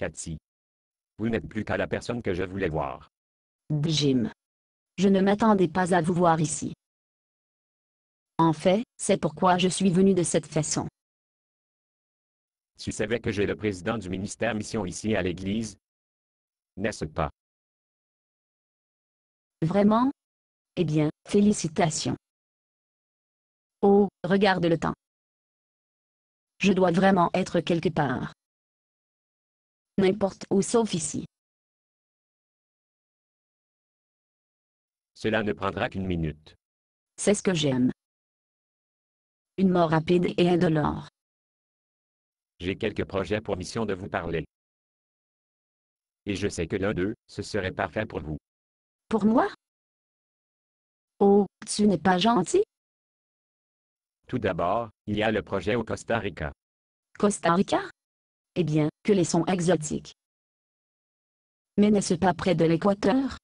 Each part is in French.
Cathy. Vous n'êtes plus qu'à la personne que je voulais voir. Jim. Je ne m'attendais pas à vous voir ici. En fait, c'est pourquoi je suis venu de cette façon. Tu savais que j'ai le président du ministère mission ici à l'église? N'est-ce pas? Vraiment? Eh bien, félicitations. Oh, regarde le temps. Je dois vraiment être quelque part n'importe où sauf ici. Cela ne prendra qu'une minute. C'est ce que j'aime. Une mort rapide et indolore. J'ai quelques projets pour mission de vous parler. Et je sais que l'un d'eux, ce serait parfait pour vous. Pour moi Oh, tu n'es pas gentil Tout d'abord, il y a le projet au Costa Rica. Costa Rica eh bien, que les sons exotiques. Mais n'est-ce pas près de l'équateur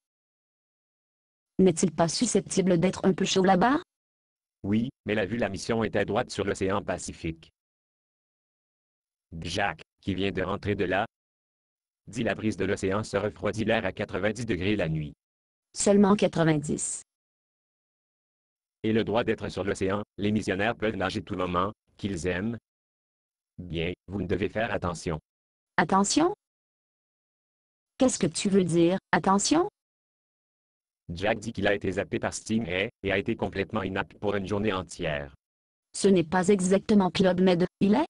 N'est-il pas susceptible d'être un peu chaud là-bas Oui, mais la vue la mission est à droite sur l'océan Pacifique. Jack, qui vient de rentrer de là, dit la brise de l'océan se refroidit l'air à 90 degrés la nuit. Seulement 90. Et le droit d'être sur l'océan, les missionnaires peuvent nager tout le moment, qu'ils aiment, Bien, vous devez faire attention. Attention? Qu'est-ce que tu veux dire, attention? Jack dit qu'il a été zappé par Steam et a été complètement inapte pour une journée entière. Ce n'est pas exactement Club Med, il est?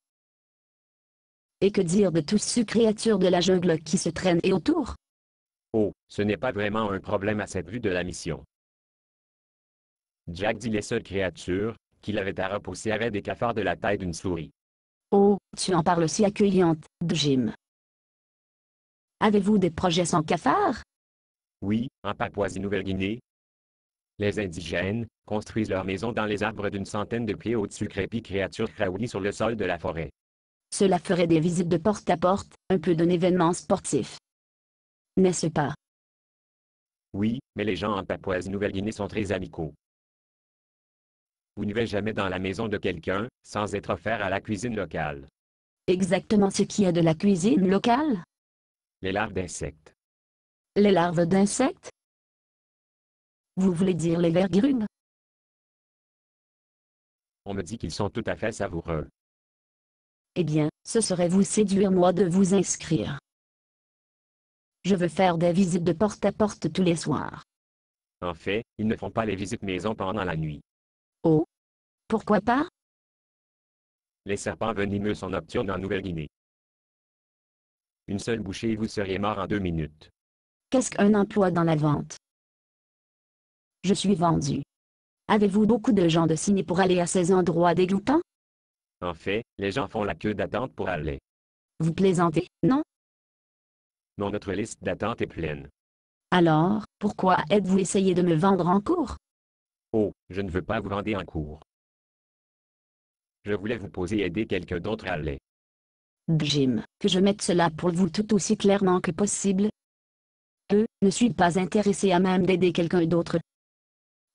Et que dire de tous ces créatures de la jungle qui se traînent et autour? Oh, ce n'est pas vraiment un problème à cette vue de la mission. Jack dit les seules créatures, qu'il avait à repousser avaient des cafards de la taille d'une souris. Oh, tu en parles si accueillante, Jim. Avez-vous des projets sans cafard? Oui, en Papouasie-Nouvelle-Guinée. Les indigènes construisent leurs maisons dans les arbres d'une centaine de pieds au-dessus crépi créatures kraouli sur le sol de la forêt. Cela ferait des visites de porte à porte, un peu d'un événement sportif. N'est-ce pas? Oui, mais les gens en Papouasie-Nouvelle-Guinée sont très amicaux vous ne vais jamais dans la maison de quelqu'un, sans être offert à la cuisine locale. Exactement ce qui est de la cuisine locale Les larves d'insectes. Les larves d'insectes Vous voulez dire les vergrumes On me dit qu'ils sont tout à fait savoureux. Eh bien, ce serait vous séduire moi de vous inscrire. Je veux faire des visites de porte à porte tous les soirs. En fait, ils ne font pas les visites maison pendant la nuit. Oh. Pourquoi pas Les serpents venimeux sont nocturnes en Nouvelle-Guinée. Une seule bouchée et vous seriez mort en deux minutes. Qu'est-ce qu'un emploi dans la vente Je suis vendu. Avez-vous beaucoup de gens de ciné pour aller à ces endroits dégoûtants En fait, les gens font la queue d'attente pour aller. Vous plaisantez, non Non, notre liste d'attente est pleine. Alors, pourquoi êtes-vous essayé de me vendre en cours Oh, je ne veux pas vous rendre un cours. Je voulais vous poser aider quelqu'un d'autre à aller. Jim, que je mette cela pour vous tout aussi clairement que possible. Je ne suis pas intéressé à même d'aider quelqu'un d'autre.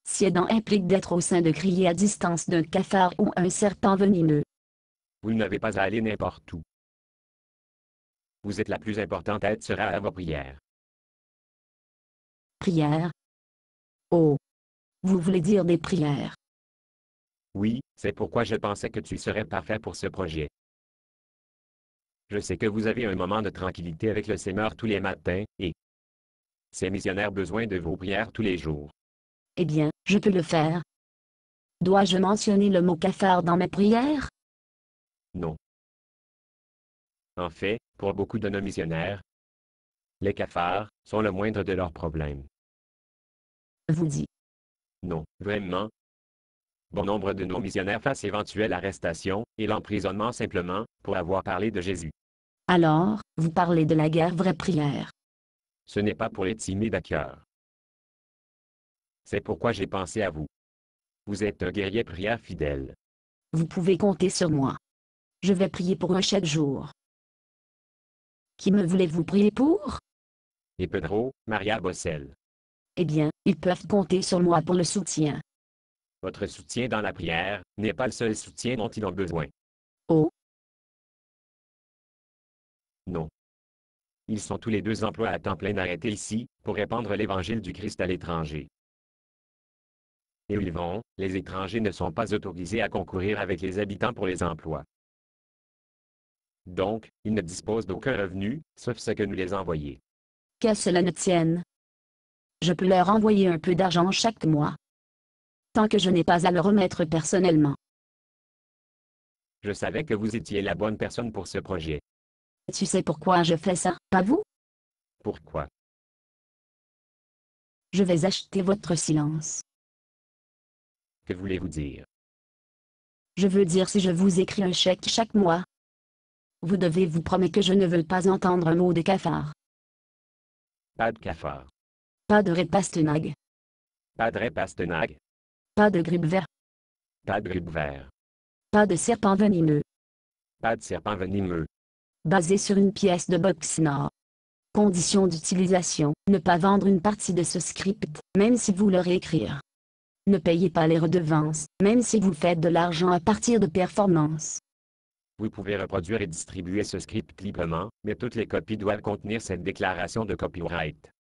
Si aidant implique d'être au sein de crier à distance d'un cafard ou un serpent venimeux. Vous n'avez pas à aller n'importe où. Vous êtes la plus importante aide sera à vos prières. Prière. Oh, vous voulez dire des prières Oui, c'est pourquoi je pensais que tu serais parfait pour ce projet. Je sais que vous avez un moment de tranquillité avec le Seigneur tous les matins, et ces missionnaires besoin de vos prières tous les jours. Eh bien, je peux le faire. Dois-je mentionner le mot cafard dans mes prières Non. En fait, pour beaucoup de nos missionnaires, les cafards sont le moindre de leurs problèmes. Vous dites non, vraiment. Bon nombre de nos missionnaires fassent éventuelle arrestation et l'emprisonnement simplement pour avoir parlé de Jésus. Alors, vous parlez de la guerre vraie prière. Ce n'est pas pour les timides C'est pourquoi j'ai pensé à vous. Vous êtes un guerrier prière fidèle. Vous pouvez compter sur moi. Je vais prier pour un chaque jour. Qui me voulez-vous prier pour? Et Pedro, Maria Bossel eh bien, ils peuvent compter sur moi pour le soutien. Votre soutien dans la prière n'est pas le seul soutien dont ils ont besoin. Oh. Non. Ils sont tous les deux emplois à temps plein arrêtés ici, pour répandre l'évangile du Christ à l'étranger. Et où ils vont, les étrangers ne sont pas autorisés à concourir avec les habitants pour les emplois. Donc, ils ne disposent d'aucun revenu, sauf ce que nous les envoyons. Que cela ne tienne, je peux leur envoyer un peu d'argent chaque mois. Tant que je n'ai pas à le remettre personnellement. Je savais que vous étiez la bonne personne pour ce projet. Tu sais pourquoi je fais ça, pas vous Pourquoi Je vais acheter votre silence. Que voulez-vous dire Je veux dire si je vous écris un chèque chaque mois. Vous devez vous promettre que je ne veux pas entendre un mot de cafard. Pas de cafard. Pas de repastenag. Pas de repastenag. Pas de grippe vert. Pas de grippe vert. Pas de serpent venimeux. Pas de serpent venimeux. Basé sur une pièce de boxe nord. Condition d'utilisation, ne pas vendre une partie de ce script, même si vous le réécrire. Ne payez pas les redevances, même si vous faites de l'argent à partir de performances. Vous pouvez reproduire et distribuer ce script librement, mais toutes les copies doivent contenir cette déclaration de copyright.